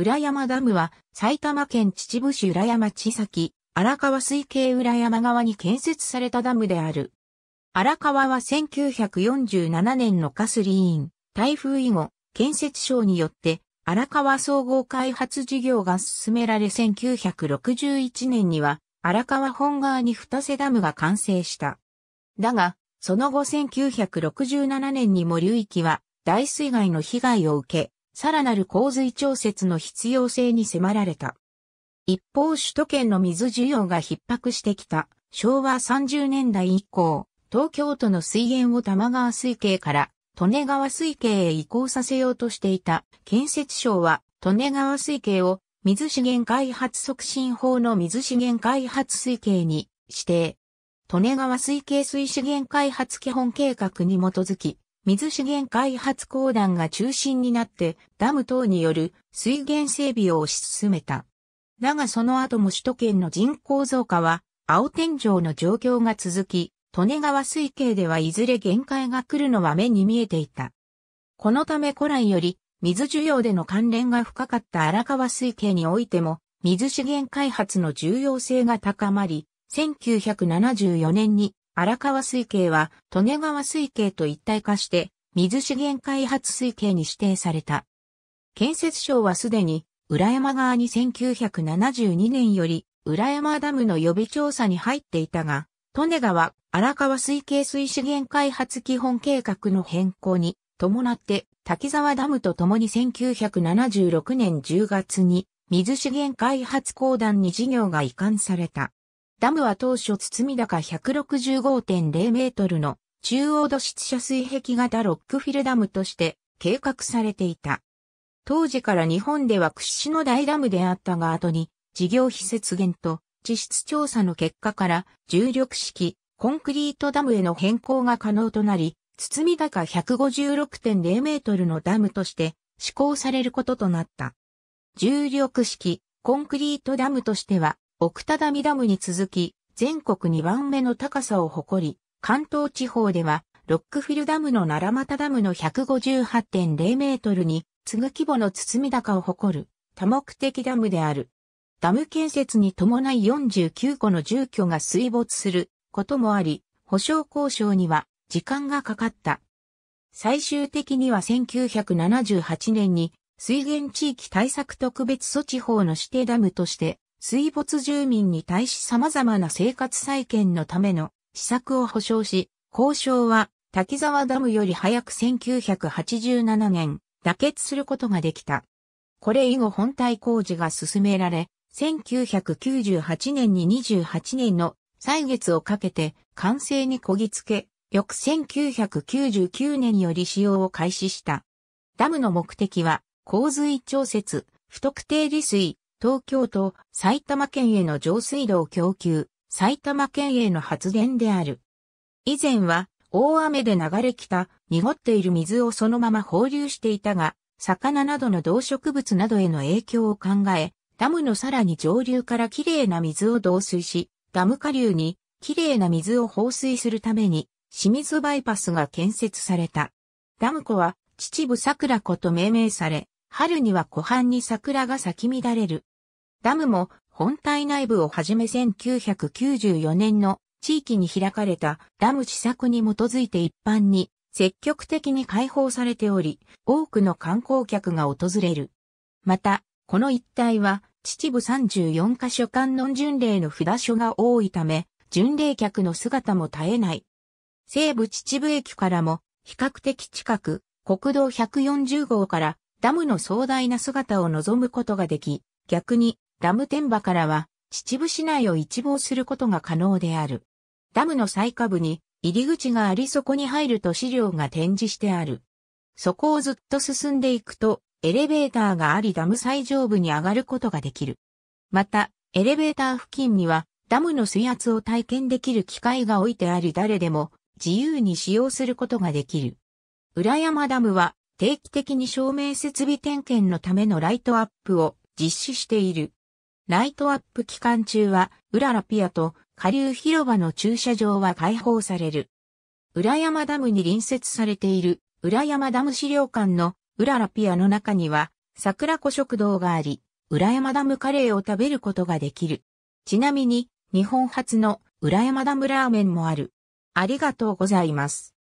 浦山ダムは埼玉県秩父市浦山地崎、荒川水系浦山側に建設されたダムである。荒川は1947年のカスリーン、台風以後、建設省によって荒川総合開発事業が進められ1961年には荒川本川に二瀬ダムが完成した。だが、その後1967年にも流域は大水害の被害を受け、さらなる洪水調節の必要性に迫られた。一方首都圏の水需要が逼迫してきた昭和30年代以降、東京都の水源を玉川水系から利根川水系へ移行させようとしていた建設省は利根川水系を水資源開発促進法の水資源開発水系に指定。利根川水系水資源開発基本計画に基づき、水資源開発公団が中心になってダム等による水源整備を推し進めた。だがその後も首都圏の人口増加は青天井の状況が続き、利根川水系ではいずれ限界が来るのは目に見えていた。このため古来より水需要での関連が深かった荒川水系においても水資源開発の重要性が高まり、1974年に荒川水系は、利根川水系と一体化して、水資源開発水系に指定された。建設省はすでに、浦山側に1972年より、浦山ダムの予備調査に入っていたが、利根川、荒川水系水資源開発基本計画の変更に伴って、滝沢ダムとともに1976年10月に、水資源開発公団に事業が移管された。ダムは当初包み高165.0メートルの中央土質射水壁型ロックフィルダムとして計画されていた。当時から日本では屈指の大ダムであったが後に事業費節減と地質調査の結果から重力式コンクリートダムへの変更が可能となり、包み高156.0メートルのダムとして施行されることとなった。重力式コンクリートダムとしては奥多摩ダムに続き、全国2番目の高さを誇り、関東地方では、ロックフィルダムの奈良俣ダムの158.0メートルに次ぐ規模の包み高を誇る多目的ダムである。ダム建設に伴い49個の住居が水没することもあり、保証交渉には時間がかかった。最終的には1978年に水源地域対策特別措置法の指定ダムとして水没住民に対し様々な生活再建のための施策を保障し、交渉は滝沢ダムより早く1987年、妥結することができた。これ以後本体工事が進められ、1998年に28年の歳月をかけて完成にこぎつけ、翌1999年より使用を開始した。ダムの目的は、洪水調節、不特定利水、東京都、埼玉県への上水道供給、埼玉県への発電である。以前は、大雨で流れ来た、濁っている水をそのまま放流していたが、魚などの動植物などへの影響を考え、ダムのさらに上流からきれいな水を導水し、ダム下流にきれいな水を放水するために、清水バイパスが建設された。ダム湖は秩父桜湖と命名され、春には湖畔に桜が咲き乱れる。ダムも本体内部をはじめ1994年の地域に開かれたダム施策に基づいて一般に積極的に開放されており、多くの観光客が訪れる。また、この一帯は秩父34カ所観音巡礼の札所が多いため、巡礼客の姿も絶えない。西部秩父駅からも比較的近く、国道140号からダムの壮大な姿を望むことができ、逆にダム天馬からは秩父市内を一望することが可能である。ダムの最下部に入り口がありそこに入ると資料が展示してある。そこをずっと進んでいくとエレベーターがありダム最上部に上がることができる。また、エレベーター付近にはダムの水圧を体験できる機械が置いてあり誰でも自由に使用することができる。裏山ダムは定期的に照明設備点検のためのライトアップを実施している。ライトアップ期間中は、ウラピアと下流広場の駐車場は開放される。浦山ダムに隣接されている浦山ダム資料館の浦ラピアの中には桜子食堂があり、浦山ダムカレーを食べることができる。ちなみに、日本初の浦山ダムラーメンもある。ありがとうございます。